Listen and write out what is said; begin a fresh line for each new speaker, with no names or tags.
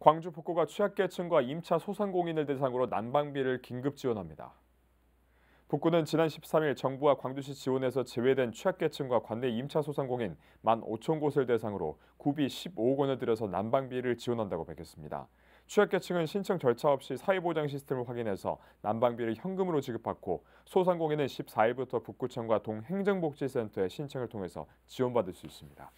광주 북구가 취약계층과 임차 소상공인을 대상으로 난방비를 긴급 지원합니다. 북구는 지난 13일 정부와 광주시 지원에서 제외된 취약계층과 관내 임차 소상공인 1만 5천 곳을 대상으로 구비 15억 원을 들여서 난방비를 지원한다고 밝혔습니다. 취약계층은 신청 절차 없이 사회보장 시스템을 확인해서 난방비를 현금으로 지급받고 소상공인은 14일부터 북구청과 동행정복지센터에 신청을 통해서 지원받을 수 있습니다.